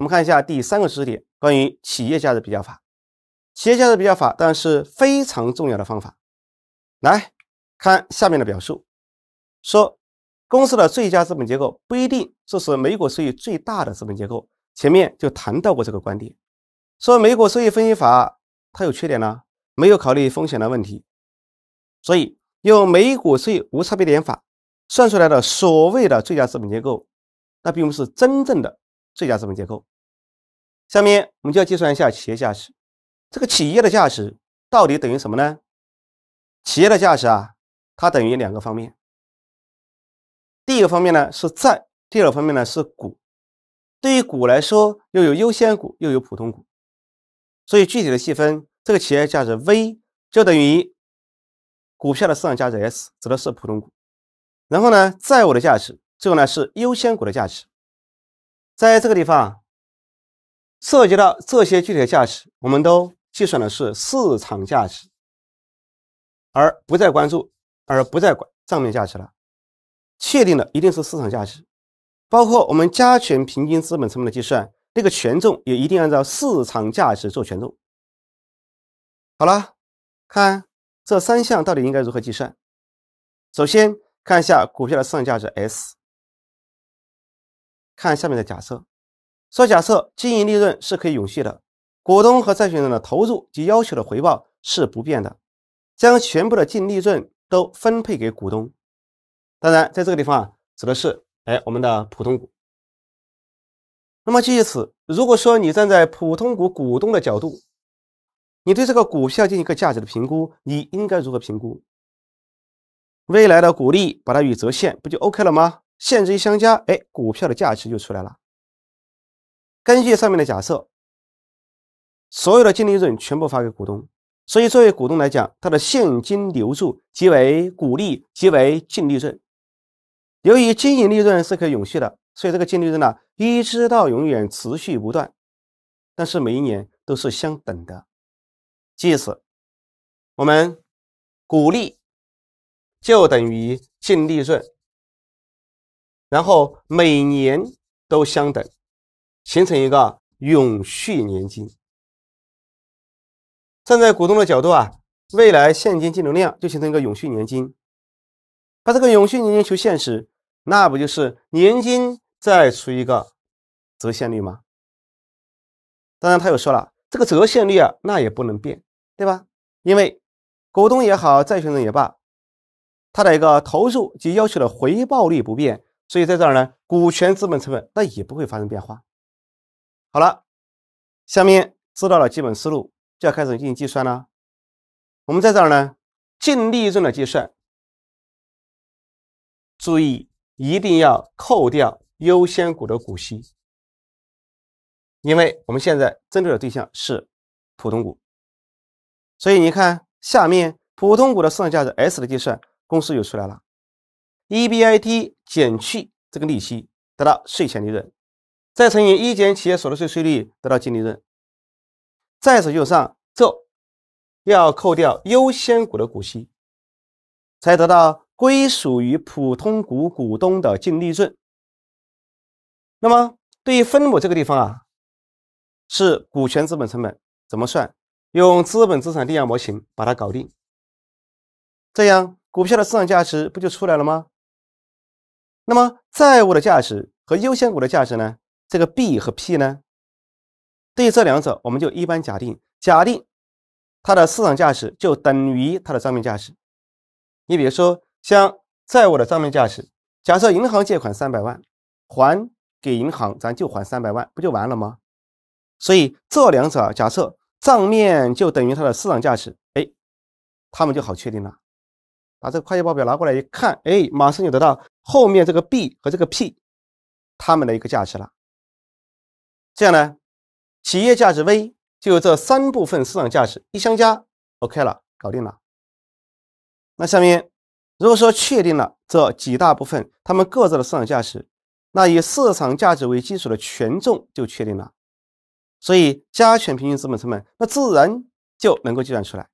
我们看一下第三个知识点，关于企业价值比较法。企业价值比较法当然是非常重要的方法。来看下面的表述，说公司的最佳资本结构不一定就是每股收益最大的资本结构。前面就谈到过这个观点，说每股收益分析法它有缺点呢，没有考虑风险的问题。所以用每股收益无差别点法算出来的所谓的最佳资本结构，那并不是真正的最佳资本结构。下面我们就要计算一下企业价值。这个企业的价值到底等于什么呢？企业的价值啊，它等于两个方面。第一个方面呢是债，第二个方面呢是股。对于股来说，又有优先股，又有普通股。所以具体的细分，这个企业价值 V 就等于股票的市场价值 S 指的是普通股，然后呢债务的价值，最后呢是优先股的价值。在这个地方。涉及到这些具体的价值，我们都计算的是市场价值，而不再关注，而不再管账面价值了。确定的一定是市场价值，包括我们加权平均资本成本的计算，那个权重也一定按照市场价值做权重。好了，看这三项到底应该如何计算。首先看一下股票的市场价值 S，看下面的假设。说假设经营利润是可以永续的，股东和债权人的投入及要求的回报是不变的，将全部的净利润都分配给股东。当然，在这个地方啊，指的是哎我们的普通股。那么基于此，如果说你站在普通股股东的角度，你对这个股票进行一个价值的评估，你应该如何评估？未来的股利把它与折现不就 OK 了吗？现值一相加，哎，股票的价值就出来了。根据上面的假设，所有的净利润全部发给股东，所以作为股东来讲，他的现金流入即为股利，即为净利润。由于经营利润是可以永续的，所以这个净利润呢，一直到永远持续不断，但是每一年都是相等的。即使我们股利就等于净利润，然后每年都相等。形成一个永续年金，站在股东的角度啊，未来现金净流量就形成一个永续年金，把这个永续年金求现实，那不就是年金再除一个折现率吗？当然，他又说了，这个折现率啊，那也不能变，对吧？因为股东也好，债权人也罢，他的一个投入及要求的回报率不变，所以在这儿呢，股权资本成本那也不会发生变化。好了，下面知道了基本思路，就要开始进行计算了。我们在这儿呢，净利润的计算，注意一定要扣掉优先股的股息，因为我们现在针对的对象是普通股，所以你看下面普通股的市场价值 S 的计算公式就出来了：EBIT 减去这个利息，得到税前利润。再乘以一减企业所得税税率，得到净利润。再右上这，要扣掉优先股的股息，才得到归属于普通股股东的净利润。那么对于分母这个地方啊，是股权资本成本怎么算？用资本资产定价模型把它搞定，这样股票的市场价值不就出来了吗？那么债务的价值和优先股的价值呢？这个 B 和 P 呢？对于这两者，我们就一般假定，假定它的市场价值就等于它的账面价值。你比如说，像债务的账面价值，假设银行借款三百万，还给银行，咱就还三百万，不就完了吗？所以这两者，假设账面就等于它的市场价值，哎，他们就好确定了。把这个会计报表拿过来一看，哎，马上就得到后面这个 B 和这个 P 它们的一个价值了。这样呢，企业价值 V 就有这三部分市场价值一相加，OK 了，搞定了。那下面如果说确定了这几大部分他们各自的市场价值，那以市场价值为基础的权重就确定了，所以加权平均资本成本那自然就能够计算出来，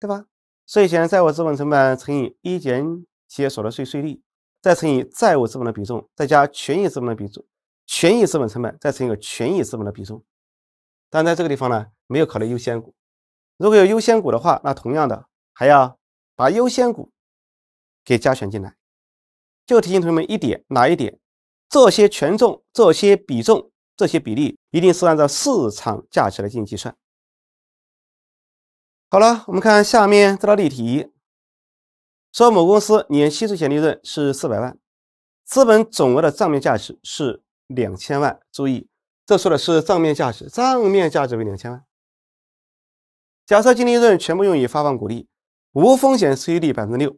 对吧？税前债务资本成本乘以一减企业所得税税率，再乘以债务资本的比重，再加权益资本的比重。权益资本成本再乘一个权益资本的比重，但在这个地方呢，没有考虑优先股。如果有优先股的话，那同样的还要把优先股给加权进来。就提醒同学们一点：哪一点？这些权重、这些比重、这些比例，一定是按照市场价值来进行计算。好了，我们看下面这道例题，说某公司年息税前利润是四百万，资本总额的账面价值是。两千万，注意，这说的是账面价值，账面价值为两千万。假设净利润全部用于发放股利，无风险收益率百分之六，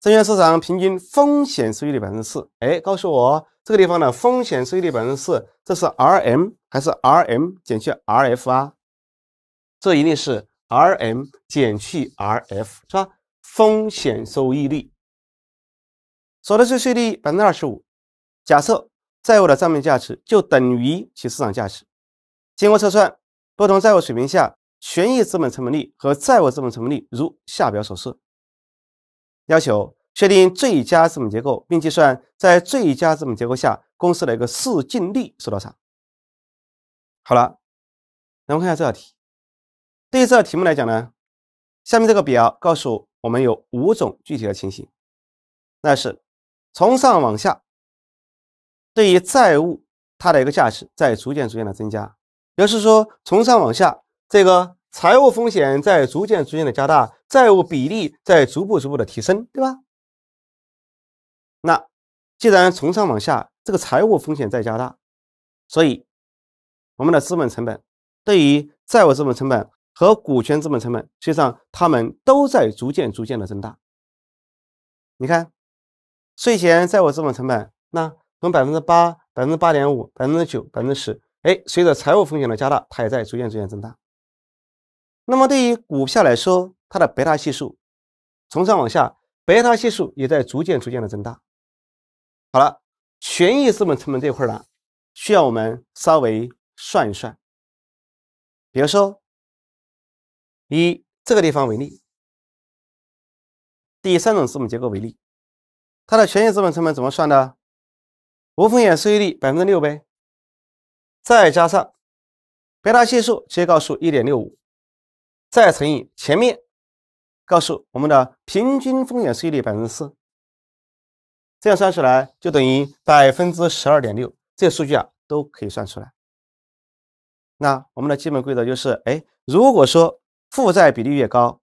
证券市场平均风险收益率百分之四。哎，告诉我这个地方的风险收益率百分之四，这是 Rm 还是 Rm 减去 Rf 啊？这一定是 Rm 减去 Rf 是吧？风险收益率，所得税税率百分之二十五，假设。债务的账面价值就等于其市场价值。经过测算，不同债务水平下权益资本成本率和债务资本成本率如下表所示。要求确定最佳资本结构，并计算在最佳资本结构下公司的一个市净率是多少。好了，咱们看一下这道题。对于这道题目来讲呢，下面这个表告诉我们有五种具体的情形，那是从上往下。对于债务，它的一个价值在逐渐逐渐的增加，也就是说，从上往下，这个财务风险在逐渐逐渐的加大，债务比例在逐步逐步的提升，对吧？那既然从上往下，这个财务风险在加大，所以我们的资本成本，对于债务资本成本和股权资本成本，实际上它们都在逐渐逐渐的增大。你看，税前债务资本成本，那。从百分之八、百分之八点五、百分之九、百分之十，哎，随着财务风险的加大，它也在逐渐逐渐增大。那么对于股票来说，它的贝塔系数从上往下，贝塔系数也在逐渐逐渐的增大。好了，权益资本成本这块呢，需要我们稍微算一算。比如说，以这个地方为例，第三种资本结构为例，它的权益资本成本怎么算呢？无风险收益率百分之六呗，再加上贝塔系数、接告数一点六五，再乘以前面告诉我们的平均风险收益率百分之四，这样算出来就等于百分之十二点六。这数据啊都可以算出来。那我们的基本规则就是，哎，如果说负债比例越高，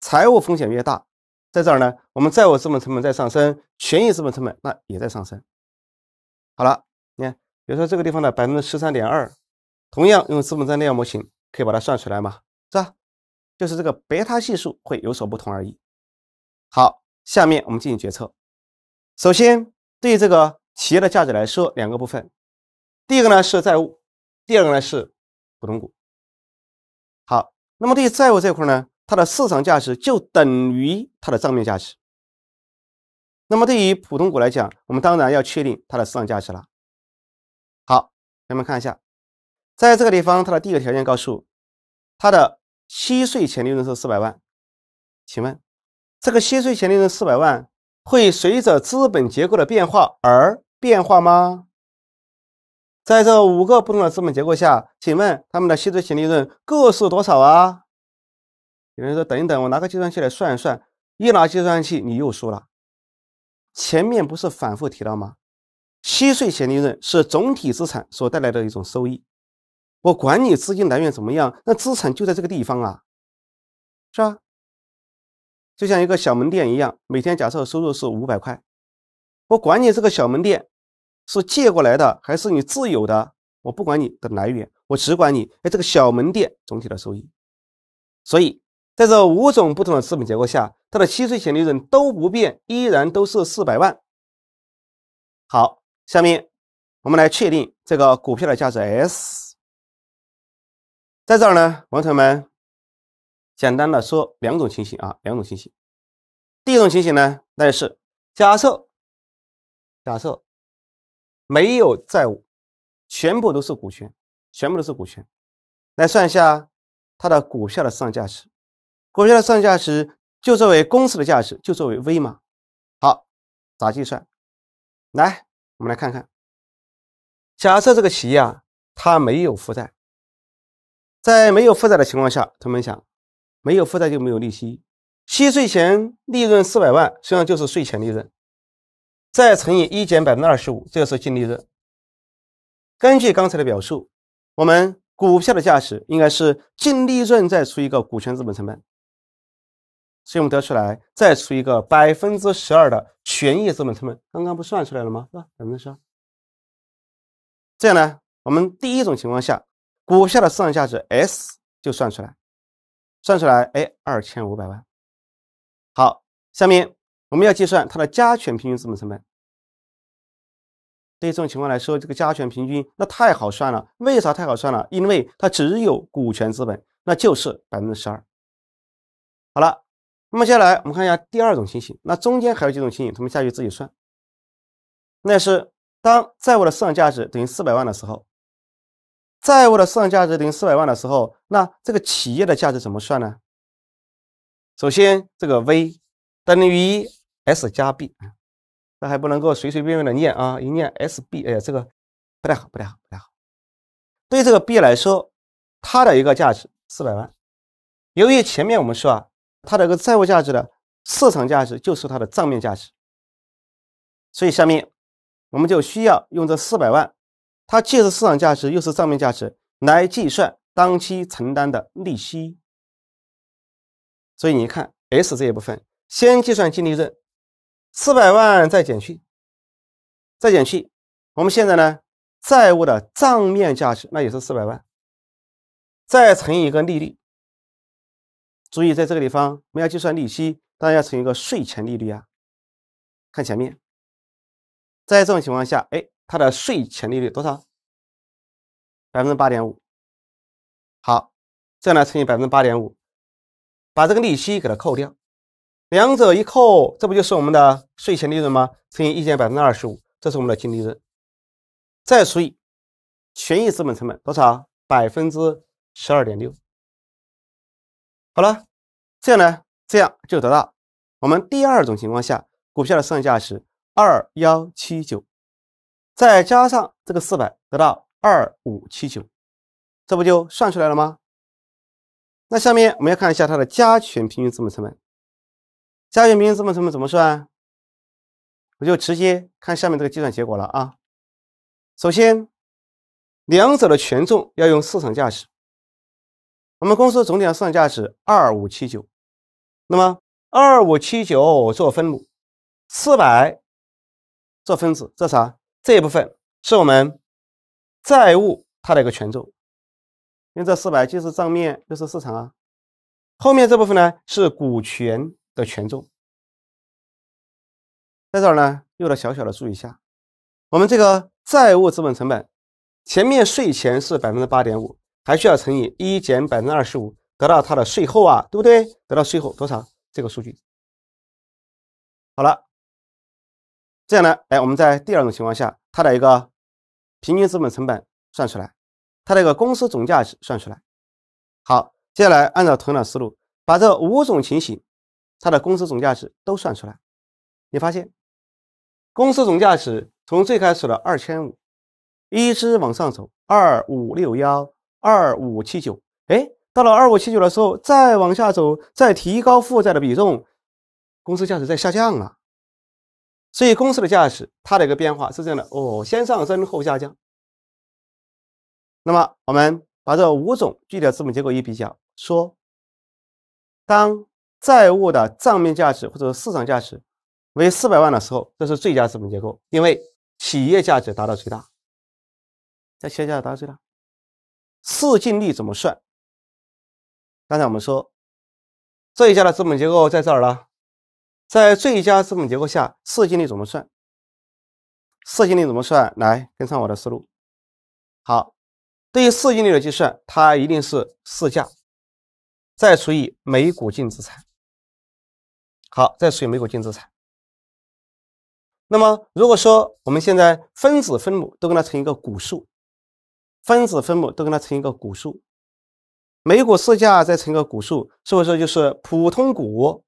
财务风险越大，在这儿呢，我们债务资本成本在上升，权益资本成本那也在上升。好了，你看，比如说这个地方的百分之十三点二，同样用资本战略模型可以把它算出来嘛，是吧？就是这个贝塔系数会有所不同而已。好，下面我们进行决策。首先，对于这个企业的价值来说，两个部分，第一个呢是债务，第二个呢是普通股。好，那么对于债务这块呢，它的市场价值就等于它的账面价值。那么对于普通股来讲，我们当然要确定它的市场价值了。好，咱们看一下，在这个地方，它的第一个条件告诉，它的息税前利润是四百万。请问，这个息税前利润四百万会随着资本结构的变化而变化吗？在这五个不同的资本结构下，请问他们的息税前利润各是多少啊？有人说，等一等，我拿个计算器来算一算。一拿计算器，你又输了。前面不是反复提到吗？息税前利润是总体资产所带来的一种收益。我管你资金来源怎么样，那资产就在这个地方啊，是吧？就像一个小门店一样，每天假设收入是五百块，我管你这个小门店是借过来的还是你自有的，我不管你的来源，我只管你哎这个小门店总体的收益。所以。在这五种不同的资本结构下，它的息税前利润都不变，依然都是四百万。好，下面我们来确定这个股票的价值 S。在这儿呢，同学们简单的说两种情形啊，两种情形。第一种情形呢，那就是假设假设没有债务，全部都是股权，全部都是股权，来算一下它的股票的市场价值。股票的算价值就作为公司的价值，就作为 V 嘛。好，咋计算？来，我们来看看。假设这个企业啊，它没有负债，在没有负债的情况下，同学们想，没有负债就没有利息，息税前利润四百万，实际上就是税前利润，再乘以一减百分之二十五，这个是净利润。根据刚才的表述，我们股票的价值应该是净利润再除一个股权资本成本。所以我们得出来，再除一个百分之十二的权益资本成本，刚刚不算出来了吗？是吧？百分之十二。这样呢，我们第一种情况下，股票的市场价值 S 就算出来，算出来哎，二千五百万。好，下面我们要计算它的加权平均资本成本。对于这种情况来说，这个加权平均那太好算了。为啥太好算了？因为它只有股权资本，那就是百分之十二。好了。那么接下来我们看一下第二种情形，那中间还有几种情形，同学们下去自己算。那是当债务的市场价值等于四百万的时候，债务的市场价值等于四百万的时候，那这个企业的价值怎么算呢？首先，这个 V 等于 S 加 B 啊，那还不能够随随便便的念啊，一念 S B，哎，这个不太好，不太好，不太好。对这个 B 来说，它的一个价值四百万，由于前面我们说啊。它的个债务价值呢，市场价值就是它的账面价值。所以下面我们就需要用这四百万，它既是市场价值又是账面价值来计算当期承担的利息。所以你看 S 这一部分，先计算净利润四百万，再减去，再减去。我们现在呢，债务的账面价值那也是四百万，再乘以一个利率。注意，在这个地方，我们要计算利息，当然要乘一个税前利率啊。看前面，在这种情况下，哎，它的税前利率多少？百分之八点五。好，这样来乘以百分之八点五，把这个利息给它扣掉，两者一扣，这不就是我们的税前利润吗？乘以一减百分之二十五，这是我们的净利润，再除以权益资本成本多少？百分之十二点六。好了，这样呢，这样就得到我们第二种情况下股票的市场价值二幺七九，再加上这个四百，得到二五七九，这不就算出来了吗？那下面我们要看一下它的加权平均资本成本，加权平均资本成本怎么算？我就直接看下面这个计算结果了啊。首先，两者的权重要用市场价值。我们公司总体的市场价值二五七九，那么二五七九做分母，四百做分子，这啥？这一部分是我们债务它的一个权重，因为这四百既是账面又是市场啊。后面这部分呢是股权的权重，在这儿呢，又得小小的注意一下，我们这个债务资本成本，前面税前是百分之八点五。还需要乘以一减百分之二十五，得到它的税后啊，对不对？得到税后多少？这个数据好了，这样呢，哎，我们在第二种情况下，它的一个平均资本成本算出来，它的一个公司总价值算出来。好，接下来按照同样的思路，把这五种情形它的公司总价值都算出来。你发现公司总价值从最开始的二千五一直往上走，二五六幺。二五七九，哎，到了二五七九的时候，再往下走，再提高负债的比重，公司价值在下降啊。所以公司的价值，它的一个变化是这样的：哦，先上升后下降。那么我们把这五种具体的资本结构一比较，说，当债务的账面价值或者市场价值为四百万的时候，这是最佳资本结构，因为企业价值达到最大。在下降达到最大。市净率怎么算？刚才我们说这一家的资本结构在这儿了，在这一家资本结构下，市净率怎么算？市净率怎么算？来跟上我的思路。好，对于市净率的计算，它一定是市价再除以每股净资产。好，再除以每股净资产。那么如果说我们现在分子分母都跟它成一个股数。分子分母都跟它乘一个股数，每股市价再乘一个股数，是不是就是普通股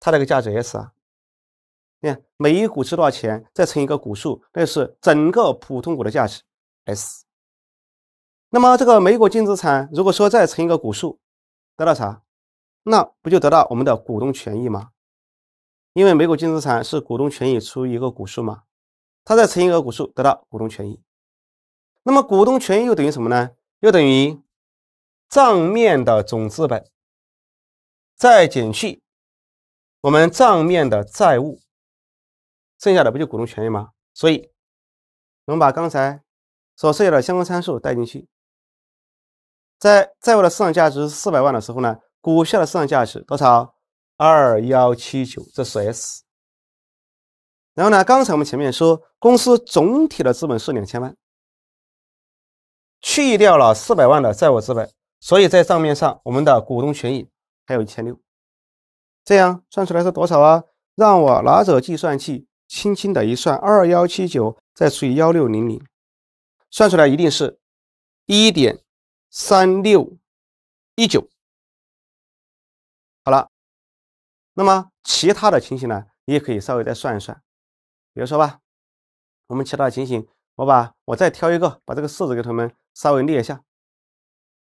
它这个价值 S 啊？你看，每股值多少钱，再乘一个股数，那是整个普通股的价值 S。那么这个每股净资产如果说再乘一个股数，得到啥？那不就得到我们的股东权益吗？因为每股净资产是股东权益除一个股数嘛，它再乘一个股数得到股东权益。那么股东权益又等于什么呢？又等于账面的总资本，再减去我们账面的债务，剩下的不就股东权益吗？所以，我们把刚才所涉及的相关参数带进去，在债务的市场价值四百万的时候呢，股票的市场价值多少？二幺七九，这是 S。然后呢，刚才我们前面说，公司总体的资本是两千万。去掉了四百万的债务之外，所以在账面上，我们的股东权益还有一千六，这样算出来是多少啊？让我拿着计算器，轻轻的一算，二幺七九再除以幺六零零，算出来一定是一点三六一九。好了，那么其他的情形呢？你也可以稍微再算一算，比如说吧，我们其他的情形，我把我再挑一个，把这个式子给他们。稍微列一下，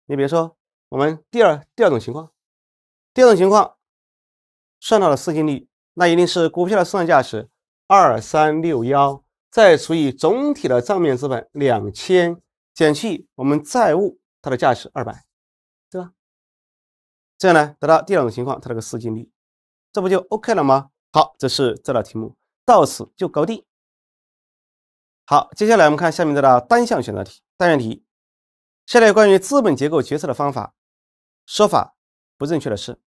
你比如说，我们第二第二种情况，第二种情况算到了市净率，那一定是股票的市场价值二三六幺，再除以总体的账面资本两千减去我们债务它的价值二百，对吧？这样呢，得到第二种情况它这个市净率，这不就 OK 了吗？好，这是这道题目，到此就搞定。好，接下来我们看下面这道单项选择题、单选题。下列关于资本结构决策的方法说法不正确的是，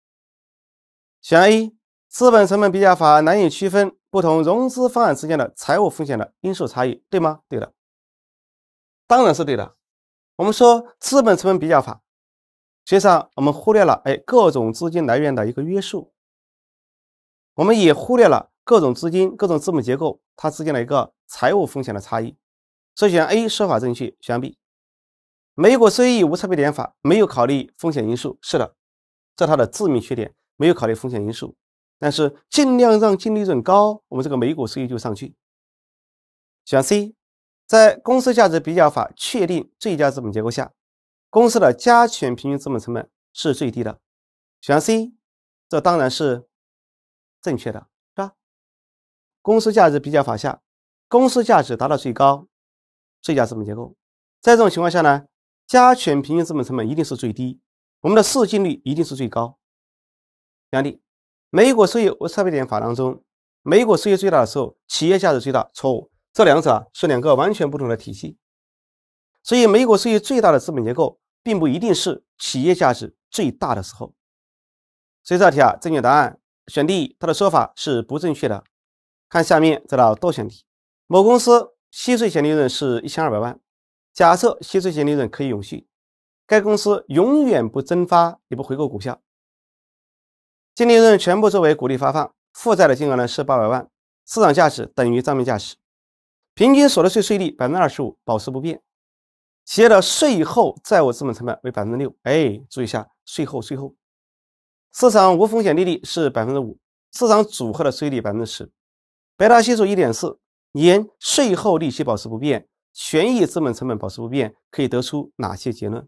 选 A，资本成本比较法难以区分不同融资方案之间的财务风险的因素差异，对吗？对的，当然是对的。我们说资本成本比较法，实际上我们忽略了哎各种资金来源的一个约束，我们也忽略了各种资金、各种资本结构它之间的一个财务风险的差异，所以选 A 说法正确。选 B。每股收益无差别点法没有考虑风险因素，是的，这它的致命缺点没有考虑风险因素。但是尽量让净利润高，我们这个每股收益就上去。选 C，在公司价值比较法确定最佳资本结构下，公司的加权平均资本成本是最低的。选 C，这当然是正确的，是吧？公司价值比较法下，公司价值达到最高，最佳资本结构。在这种情况下呢？加权平均资本成本一定是最低，我们的市净率一定是最高。两例，美股收益和差别点法当中，每股收益最大的时候，企业价值最大，错误。这两者啊是两个完全不同的体系，所以每股收益最大的资本结构，并不一定是企业价值最大的时候。所以这道题啊，正确答案选 D，它的说法是不正确的。看下面这道多选题，某公司息税前利润是一千二百万。假设息税前利润可以永续，该公司永远不增发也不回购股票，净利润全部作为股利发放。负债的金额呢是八百万，市场价值等于账面价值，平均所得税税率百分之二十五保持不变。企业的税后债务资本成本为百分之六。哎，注意一下税后税后。市场无风险利率是百分之五，市场组合的税率百分之十，白塔系数一点四，年税后利息保持不变。权益资本成本保持不变，可以得出哪些结论？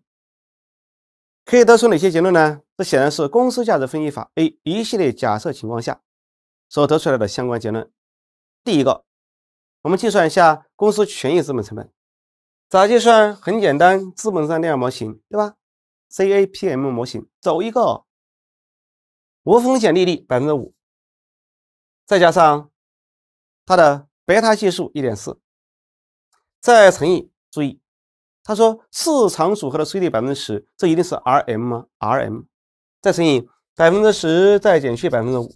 可以得出哪些结论呢？这显然是公司价值分析法 A 一系列假设情况下所得出来的相关结论。第一个，我们计算一下公司权益资本成本。咋计算？很简单，资本资量模型，对吧？CAPM 模型，走一个无风险利率百分之五，再加上它的贝塔系数一点四。再乘以，注意，他说市场组合的税率百分之十，这一定是 Rm 吗？Rm 再乘以百分之十，再减去百分之五，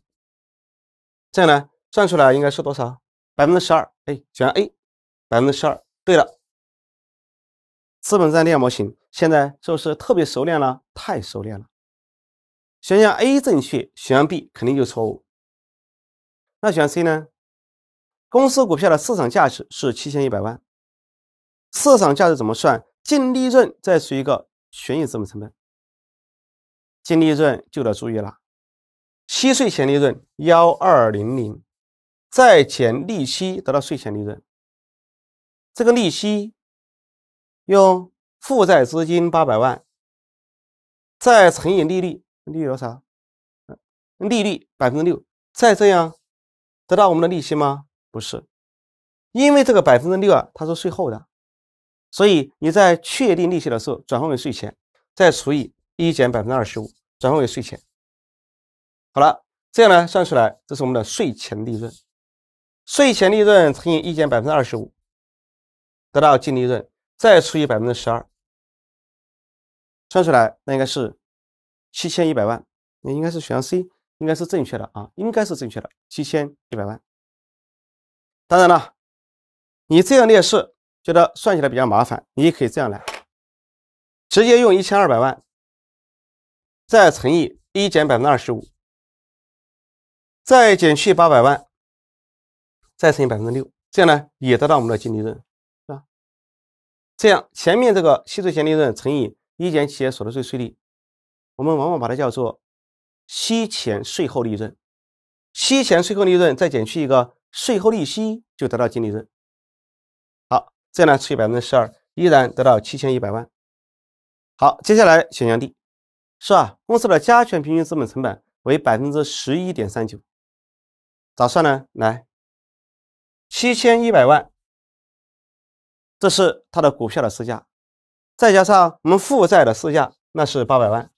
这样呢，算出来应该是多少？百分之十二，哎，选 A，百分之十二，对了。资本战略模型现在是不是特别熟练了？太熟练了。选项 A 正确，选项 B 肯定就错误。那选项 C 呢？公司股票的市场价值是七千一百万。市场价值怎么算？净利润再除一个权益资本成本，净利润就得注意了。息税前利润幺二零零，再减利息得到税前利润。这个利息用负债资金八百万，再乘以利率，利率多少？利率百分之六，再这样得到我们的利息吗？不是，因为这个百分之六啊，它是税后的。所以你在确定利息的时候，转换为税前，再除以一减百分之二十五，转换为税前。好了，这样呢算出来，这是我们的税前利润，税前利润乘以一减百分之二十五，得到净利润，再除以百分之十二，算出来那应该是七千一百万，那应该是选项 C，应该是正确的啊，应该是正确的，七千一百万。当然了，你这样列式。觉得算起来比较麻烦，你也可以这样来：直接用一千二百万，再乘以一减百分之二十五，再减去八百万，再乘以百分之六，这样呢也得到我们的净利润，是吧？这样前面这个息税前利润乘以一减企业所得税税率，我们往往把它叫做息前税后利润。息前税后利润再减去一个税后利息，就得到净利润。这样呢，除以百分之十二，依然得到七千一百万。好，接下来选项 D 是吧？公司的加权平均资本成本为百分之十一点三九，咋算呢？来，七千一百万，这是它的股票的市价，再加上我们负债的市价，那是八百万，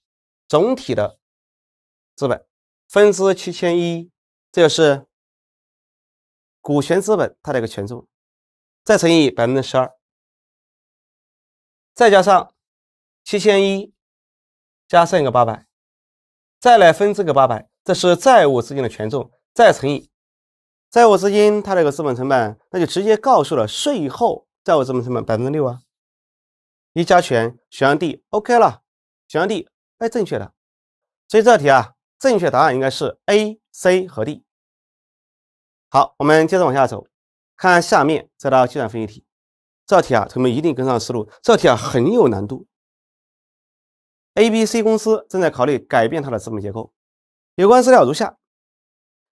总体的资本分之七千一，这就是股权资本它的一个权重。再乘以百分之十二，再加上七千一，加上一个八百，再来分这个八百，这是债务资金的权重，再乘以债务资金它这个资本成本，那就直接告诉了税后债务资本成本百分之六啊。一加权，选项 D OK 了，选项 D 哎正确的，所以这道题啊，正确答案应该是 A、C 和 D。好，我们接着往下走。看下面这道计算分析题，这道题啊，同学们一定跟上思路。这道题啊很有难度。A、B、C 公司正在考虑改变它的资本结构，有关资料如下：，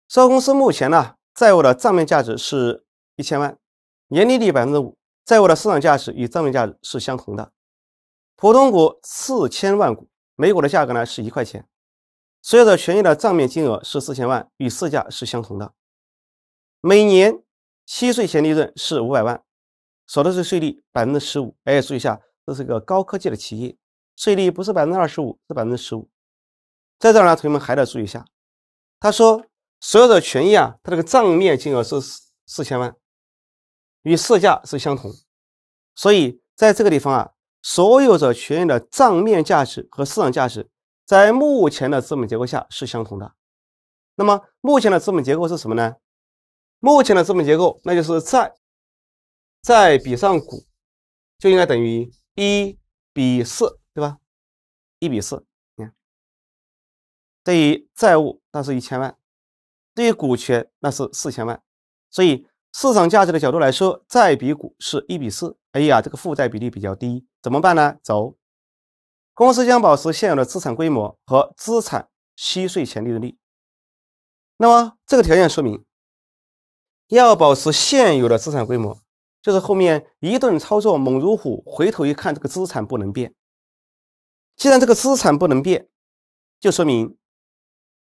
这公司目前呢，债务的账面价值是一千万，年利率百分之五，债务的市场价值与账面价值是相同的。普通股四千万股，每股的价格呢是一块钱，所有的权益的账面金额是四千万，与市价是相同的，每年。息税前利润是五百万，所得税税率百分之十五。哎，注意一下，这是个高科技的企业，税率不是百分之二十五，是百分之十五。在这儿呢，同学们还得注意一下，他说所有的权益啊，它这个账面金额是四四千万，与市价是相同。所以在这个地方啊，所有者权益的账面价值和市场价值在目前的资本结构下是相同的。那么目前的资本结构是什么呢？目前的资本结构，那就是债，债比上股就应该等于一比四，对吧？一比四，你看，对于债务那是1000万，对于股权那是4000万，所以市场价值的角度来说，债比股是1比4。哎呀，这个负债比例比较低，怎么办呢？走，公司将保持现有的资产规模和资产息税前利润率。那么这个条件说明。要保持现有的资产规模，就是后面一顿操作猛如虎，回头一看，这个资产不能变。既然这个资产不能变，就说明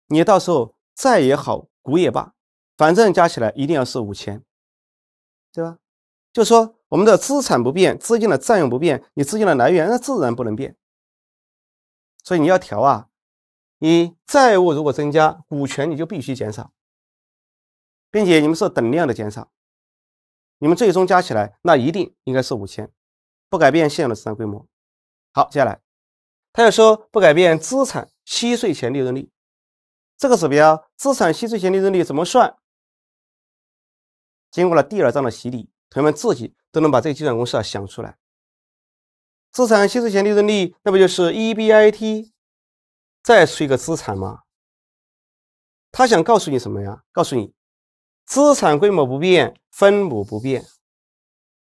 你到时候债也好，股也罢，反正加起来一定要是五千，对吧？就说我们的资产不变，资金的占用不变，你资金的来源那自然不能变。所以你要调啊，你债务如果增加，股权你就必须减少。并且你们是等量的减少，你们最终加起来那一定应该是五千，不改变现有的资产规模。好，接下来他又说不改变资产息税前利润率这个指标，资产息税前利润率怎么算？经过了第二章的洗礼，同学们自己都能把这个计算公式啊想出来。资产息税前利润率那不就是 EBIT 再除一个资产吗？他想告诉你什么呀？告诉你。资产规模不变，分母不变，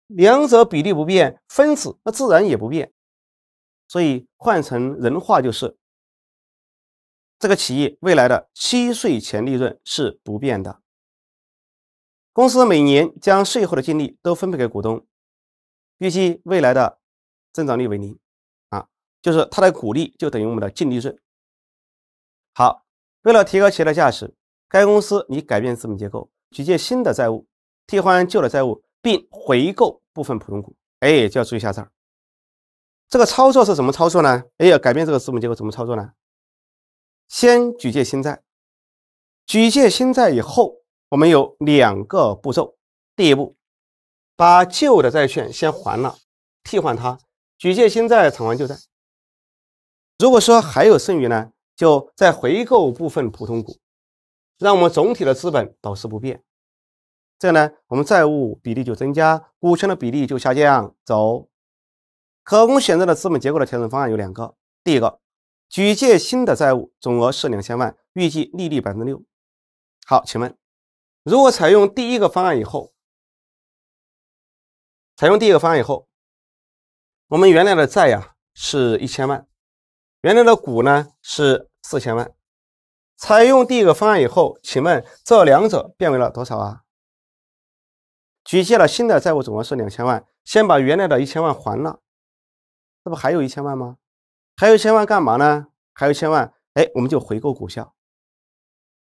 两者比例不变，分子那自然也不变。所以换成人话就是，这个企业未来的息税前利润是不变的。公司每年将税后的净利都分配给股东，预计未来的增长率为零啊，就是它的股利就等于我们的净利润。好，为了提高企业的价值，该公司拟改变资本结构。举借新的债务，替换旧的债务，并回购部分普通股。哎，就要注意下这儿，这个操作是怎么操作呢？哎，要改变这个资本结构，怎么操作呢？先举借新债，举借新债以后，我们有两个步骤。第一步，把旧的债券先还了，替换它。举借新债，偿还旧债。如果说还有剩余呢，就再回购部分普通股，让我们总体的资本保持不变。这样呢，我们债务比例就增加，股权的比例就下降。走，可供选择的资本结构的调整方案有两个。第一个，举借新的债务总额是两千万，预计利率百分之六。好，请问，如果采用第一个方案以后，采用第一个方案以后，我们原来的债呀是一千万，原来的股呢是四千万。采用第一个方案以后，请问这两者变为了多少啊？举借了新的债务总额是两千万，先把原来的一千万还了，这不还有一千万吗？还有一千万干嘛呢？还有一千万，哎，我们就回购股票。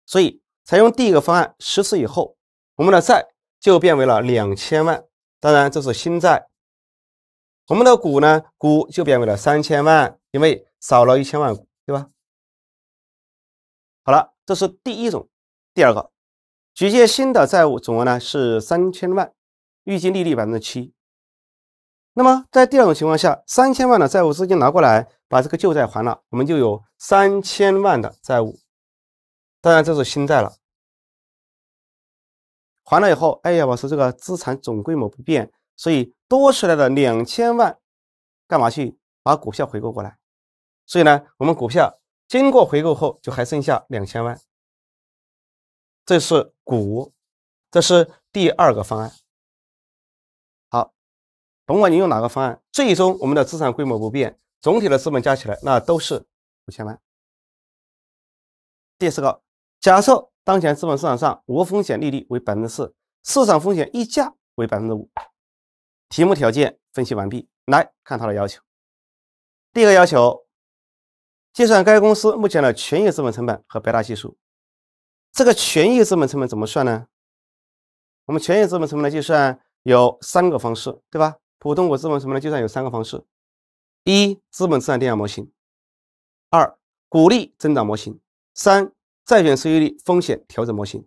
所以采用第一个方案实施以后，我们的债就变为了两千万，当然这是新债。我们的股呢，股就变为了三千万，因为少了一千万股，对吧？好了，这是第一种。第二个。举借新的债务总额呢是三千万，预计利率百分之七。那么在第二种情况下，三千万的债务资金拿过来，把这个旧债还了，我们就有三千万的债务，当然这是新债了。还了以后，哎呀，我说这个资产总规模不变，所以多出来的两千万干嘛去把股票回购过来？所以呢，我们股票经过回购后，就还剩下两千万。这是股，这是第二个方案。好，甭管你用哪个方案，最终我们的资产规模不变，总体的资本加起来那都是五千万。第四个，假设当前资本市场上无风险利率为百分之四，市场风险溢价为百分之五。题目条件分析完毕，来看它的要求。第一个要求，计算该公司目前的权益资本成本和贝塔系数。这个权益资本成本怎么算呢？我们权益资本成本的计算有三个方式，对吧？普通股资本成本的计算有三个方式：一、资本资产定价模型；二、股利增长模型；三、债券收益率风险调整模型。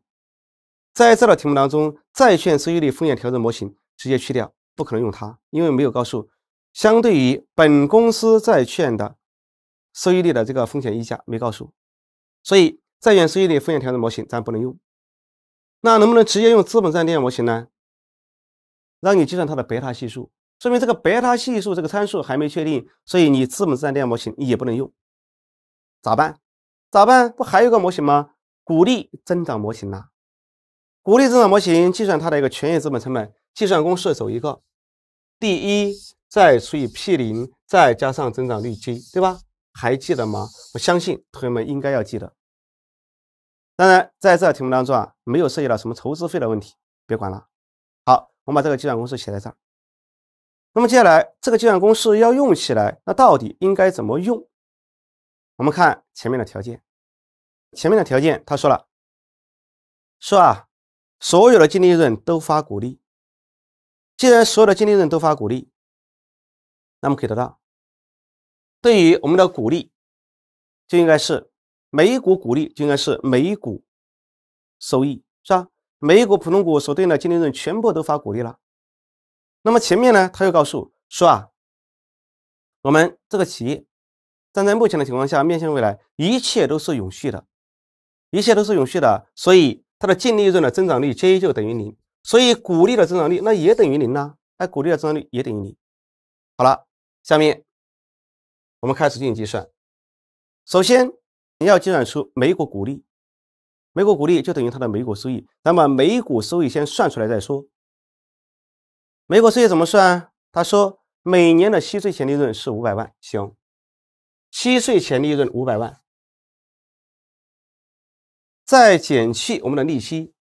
在这道题目当中，债券收益率风险调整模型直接去掉，不可能用它，因为没有告诉相对于本公司债券的收益率的这个风险溢价没告诉，所以。再远一点，风险调整模型咱不能用，那能不能直接用资本战产模型呢？让你计算它的贝塔系数，说明这个贝塔系数这个参数还没确定，所以你资本战产模型也不能用，咋办？咋办？不还有个模型吗？股利增长模型啊！股利增长模型计算它的一个权益资本成本，计算公式走一个，第一再除以 P 零，再加上增长率 g，对吧？还记得吗？我相信同学们应该要记得。当然，在这道题目当中啊，没有涉及到什么筹资费的问题，别管了。好，我们把这个计算公式写在这儿。那么接下来，这个计算公式要用起来，那到底应该怎么用？我们看前面的条件，前面的条件他说了，说啊，所有的净利润都发股利。既然所有的净利润都发股利，那么可以得到，对于我们的股利，就应该是。每股股利就应该是每股收益，是吧？每股普通股所对应的净利润全部都发股利了。那么前面呢，他又告诉说啊，我们这个企业站在目前的情况下面向未来，一切都是永续的，一切都是永续的，所以它的净利润的增长率 g 就等于零，所以股利的增长率那也等于零呢？哎，股利的增长率也等于零。好了，下面我们开始进行计算，首先。你要计算出每股股利，每股股利就等于它的每股收益。那么每股收益先算出来再说。每股收益怎么算？他说每年的息税前利润是五百万，行，息税前利润五百万，再减去我们的利息。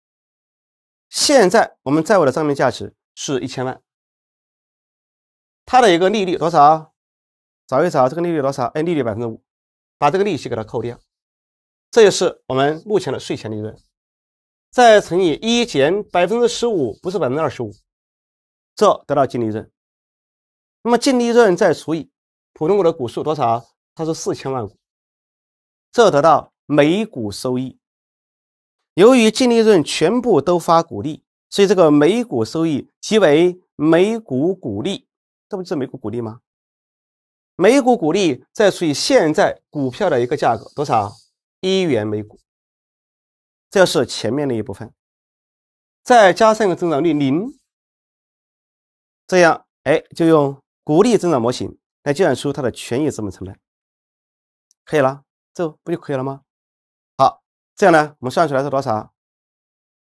现在我们债务的账面价值是一千万，它的一个利率多少？找一找这个利率多少？哎，利率百分之五，把这个利息给它扣掉。这就是我们目前的税前利润，再乘以一减百分之十五，不是百分之二十五，这得到净利润。那么净利润再除以普通股的股数多少？它是四千万股，这得到每股收益。由于净利润全部都发股利，所以这个每股收益即为每股股利。这不就是每股股利吗？每股股利再除以现在股票的一个价格多少？一元每股，这是前面的一部分，再加上一个增长率零，这样哎，就用股利增长模型来计算出它的权益资本成本，可以了，这不就可以了吗？好，这样呢，我们算出来是多少？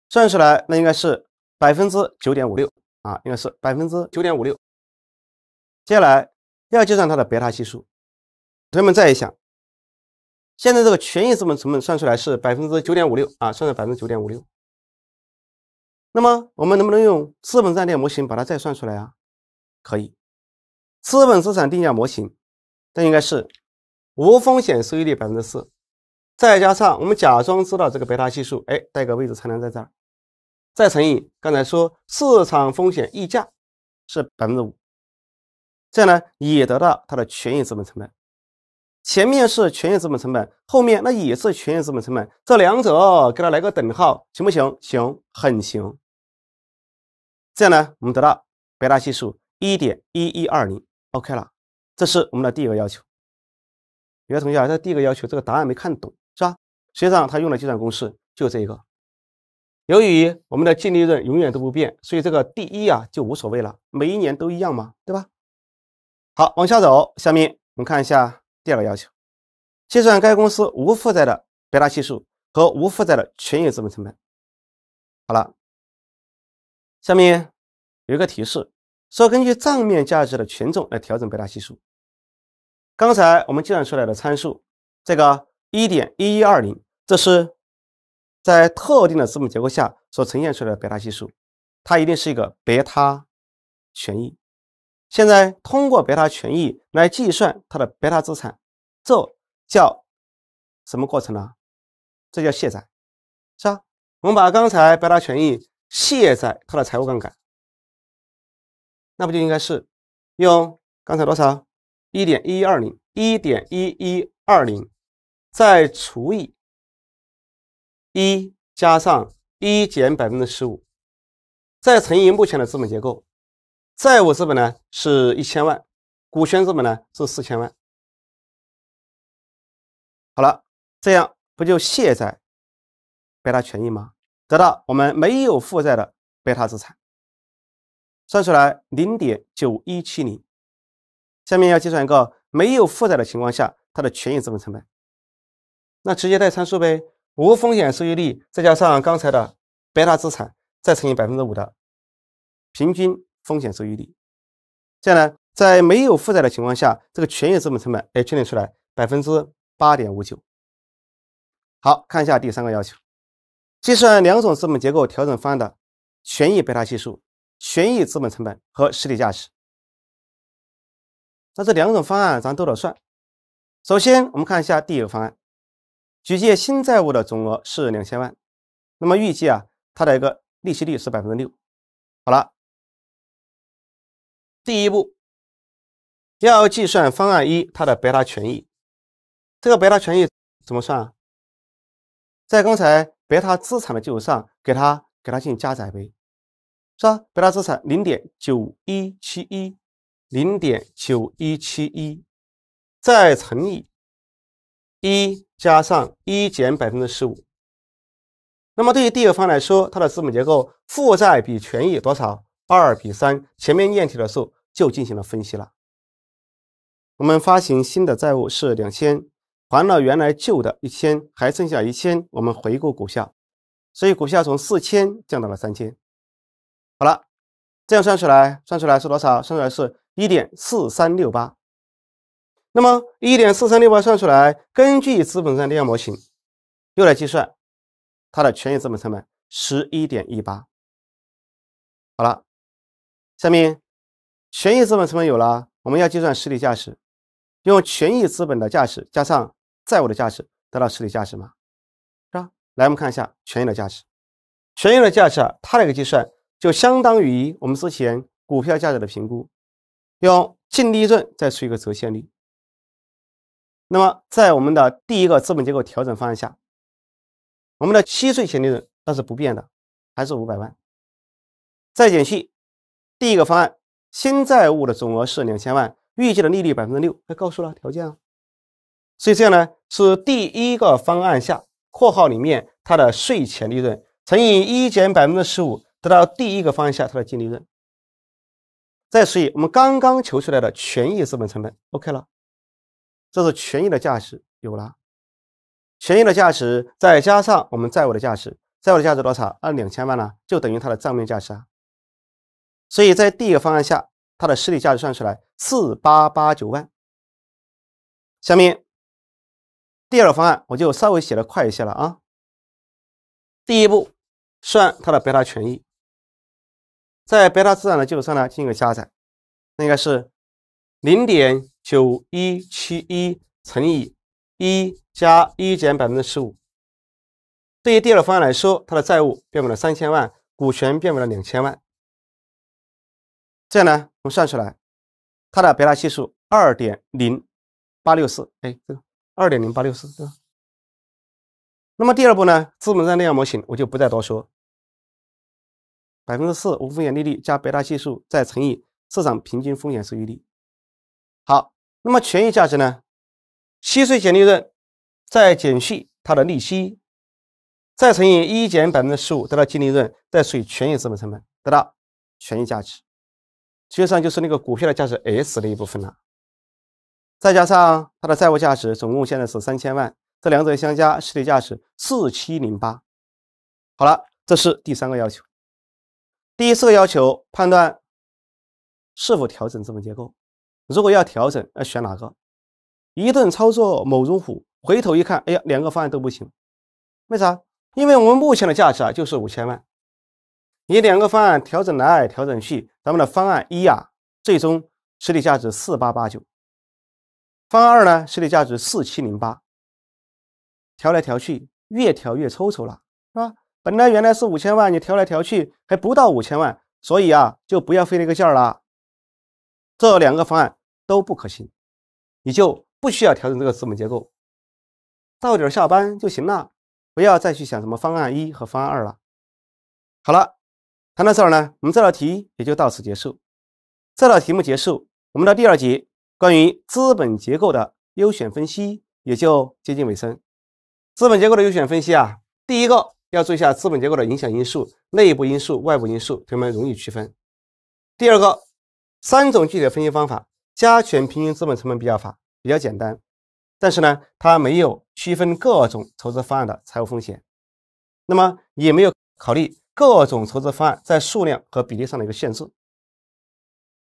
算出来那应该是百分之九点五六啊，应该是百分之九点五六。接下来要计算它的贝塔系数，同学们再一想。现在这个权益资本成本算出来是百分之九点五六啊，算成百分之九点五六。那么我们能不能用资本战略模型把它再算出来啊？可以，资本资产定价模型，那应该是无风险收益率百分之四，再加上我们假装知道这个贝塔系数，哎，带个位置才能在这儿，再乘以刚才说市场风险溢价是百分之五，这样呢也得到它的权益资本成本。前面是权益资本成本，后面那也是权益资本成本，这两者给它来个等号，行不行？行，很行。这样呢，我们得到贝塔系数一点一一二零，OK 了。这是我们的第一个要求。有的同学啊，这第一个要求这个答案没看懂，是吧？实际上他用的计算公式就这一个。由于我们的净利润永远都不变，所以这个第一啊就无所谓了，每一年都一样嘛，对吧？好，往下走，下面我们看一下。第二个要求，计算该公司无负债的贝塔系数和无负债的权益资本成本。好了，下面有一个提示，说根据账面价值的权重来调整贝塔系数。刚才我们计算出来的参数，这个一点一一二零，这是在特定的资本结构下所呈现出来的贝塔系数，它一定是一个贝塔权益。现在通过贝塔权益来计算它的贝塔资产，这叫什么过程呢？这叫卸载，是吧？我们把刚才贝塔权益卸载它的财务杠杆，那不就应该是用刚才多少？一点2一二零，一点一一二零，再除以一加上一减百分之十五，再乘以目前的资本结构。债务资本呢是一千万，股权资本呢是四千万。好了，这样不就卸载贝塔权益吗？得到我们没有负债的贝塔资产，算出来零点九一七零。下面要计算一个没有负债的情况下它的权益资本成本，那直接带参数呗，无风险收益率再加上刚才的贝塔资产，再乘以百分之五的平均。风险收益率，这样呢，在没有负债的情况下，这个权益资本成本哎确定出来百分之八点五九。好，看一下第三个要求，计算两种资本结构调整方案的权益贝塔系数、权益资本成本和实体价值。那这两种方案咱都得算。首先，我们看一下第一个方案，举借新债务的总额是两千万，那么预计啊，它的一个利息率是百分之六。好了。第一步，要计算方案一它的贝塔权益，这个贝塔权益怎么算啊？在刚才贝塔资产的基础上，给它给它进行加载呗，是吧？贝塔资产零点九一七一，零点九一七一，再乘以一加上一减百分之十五。那么对于第二方来说，它的资本结构负债比权益多少？二比三，前面验题的时候就进行了分析了。我们发行新的债务是两千，还了原来旧的，一千，还剩下一千。我们回购股票，所以股票从四千降到了三千。好了，这样算出来，算出来是多少？算出来是一点四三六八。那么一点四三六八算出来，根据资本资产模型，又来计算它的权益资本成本十一点一八。好了。下面，权益资本成本有了，我们要计算实体价值，用权益资本的价值加上债务的价值，得到实体价值吗？是吧？来，我们看一下权益的价值。权益的价值啊，它的一个计算就相当于我们之前股票价值的评估，用净利润再除一个折现率。那么，在我们的第一个资本结构调整方案下，我们的期税前利润那是不变的，还是五百万，再减去。第一个方案，新债务的总额是两千万，预计的利率百分之六，他告诉了条件啊。所以这样呢，是第一个方案下，括号里面它的税前利润乘以一减百分之十五，得到第一个方案下它的净利润。再除以我们刚刚求出来的权益资本成本，OK 了，这是权益的价值有了，权益的价值再加上我们债务的价值，债务的价值多少？按两千万呢，就等于它的账面价值啊。所以在第一个方案下，它的实体价值算出来四八八九万。下面第二个方案，我就稍微写的快一些了啊。第一步，算它的贝塔权益，在贝塔资产的基础上呢进行个加载，那应该是零点九一七一乘以一加一减百分之十五。对于第二个方案来说，它的债务变为了三千万，股权变为了两千万。这样呢，我们算出来它的贝塔系数二点零八六四，哎，个二点零八六四对吧？那么第二步呢，资本资量模型我就不再多说。百分之四无风险利率加贝塔系数再乘以市场平均风险收益率。好，那么权益价值呢？息税减利润再减去它的利息，再乘以一减百分之十五，得到净利润，再除以权益资本成本，得到权益价值。实际上就是那个股票的价值 S 那一部分了，再加上它的债务价值，总共现在是三千万。这两者相加，实体价值四七零八。好了，这是第三个要求。第四个要求，判断是否调整资本结构。如果要调整，要选哪个？一顿操作猛如虎，回头一看，哎呀，两个方案都不行。为啥？因为我们目前的价值啊，就是五千万。你两个方案调整来调整去，咱们的方案一啊，最终实体价值四八八九；方案二呢，实体价值四七零八。调来调去，越调越抽抽了，是吧？本来原来是五千万，你调来调去还不到五千万，所以啊，就不要费那个劲儿了。这两个方案都不可行，你就不需要调整这个资本结构，到点儿下班就行了，不要再去想什么方案一和方案二了。好了。谈到这儿呢，我们这道题也就到此结束。这道题目结束，我们的第二节关于资本结构的优选分析也就接近尾声。资本结构的优选分析啊，第一个要注意一下资本结构的影响因素，内部因素、外部因素，同学们容易区分。第二个，三种具体的分析方法：加权平均资本成本比较法比较简单，但是呢，它没有区分各种投资方案的财务风险，那么也没有考虑。各种筹资方案在数量和比例上的一个限制。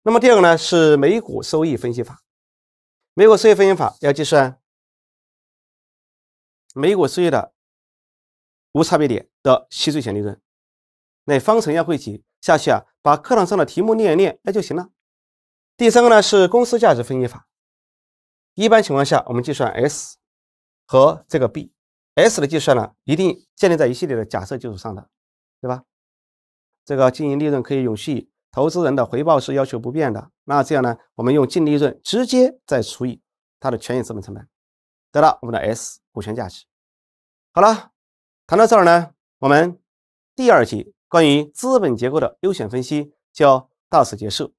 那么第二个呢是每股收益分析法，每股收益分析法要计算每股收益的无差别点的息税前利润，那方程要会解下去啊，把课堂上的题目练一练那就行了。第三个呢是公司价值分析法，一般情况下我们计算 S 和这个 B，S 的计算呢一定建立在一系列的假设基础上的。对吧？这个经营利润可以永续，投资人的回报是要求不变的。那这样呢，我们用净利润直接再除以它的权益资本成本，得到我们的 S 股权价值。好了，谈到这儿呢，我们第二节关于资本结构的优选分析就到此结束。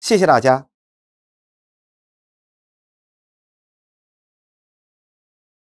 谢谢大家。